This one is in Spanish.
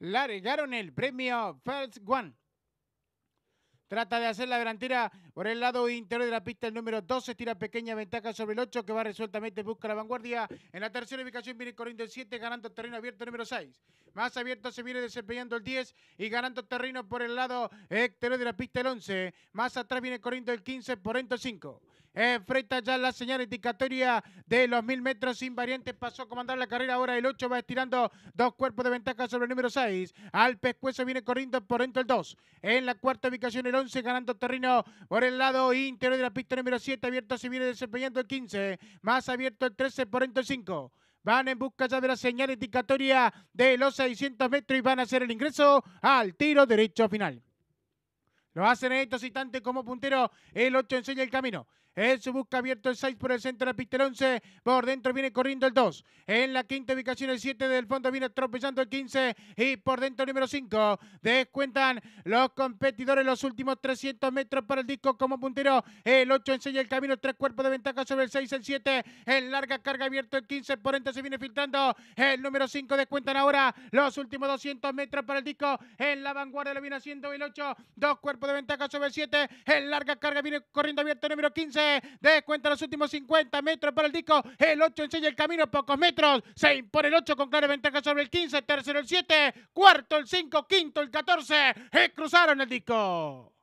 largaron el premio First One. Trata de hacer la delantera por el lado interior de la pista. El número 12 tira pequeña ventaja sobre el 8 que va resueltamente, busca la vanguardia. En la tercera ubicación viene corriendo el 7, ganando terreno abierto el número 6. Más abierto se viene desempeñando el 10 y ganando terreno por el lado exterior de la pista el 11. Más atrás viene corriendo el 15 por el 5. Enfrenta ya la señal indicatoria de los mil metros sin variante, Pasó a comandar la carrera ahora el 8. Va estirando dos cuerpos de ventaja sobre el número 6. Al pescuezo viene corriendo por dentro el 2. En la cuarta ubicación el 11 ganando terreno por el lado interior de la pista número 7. Abierto se viene desempeñando el 15. Más abierto el 13 por dentro el 5 van en busca ya de la señal indicatoria de los 600 metros y van a hacer el ingreso al tiro derecho final. Lo hacen en estos instantes como puntero. El 8 enseña el camino. En su busca abierto el 6 por el centro de la pista el 11. Por dentro viene corriendo el 2. En la quinta ubicación el 7 del fondo viene tropezando el 15. Y por dentro el número 5. Descuentan los competidores los últimos 300 metros para el disco como puntero. El 8 enseña el camino. Tres cuerpos de ventaja sobre el 6, el 7. En larga carga abierto el 15. Por dentro se viene filtrando el número 5. Descuentan ahora los últimos 200 metros para el disco. En la vanguardia lo viene haciendo el 8. Dos cuerpos de ventaja sobre el 7. En larga carga viene corriendo abierto el número 15. De cuenta los últimos 50 metros para el disco. El 8 enseña el camino, pocos metros. Se impone el 8 con clara ventaja sobre el 15. Tercero el 7. Cuarto el 5. Quinto el 14. Eh, cruzaron el disco.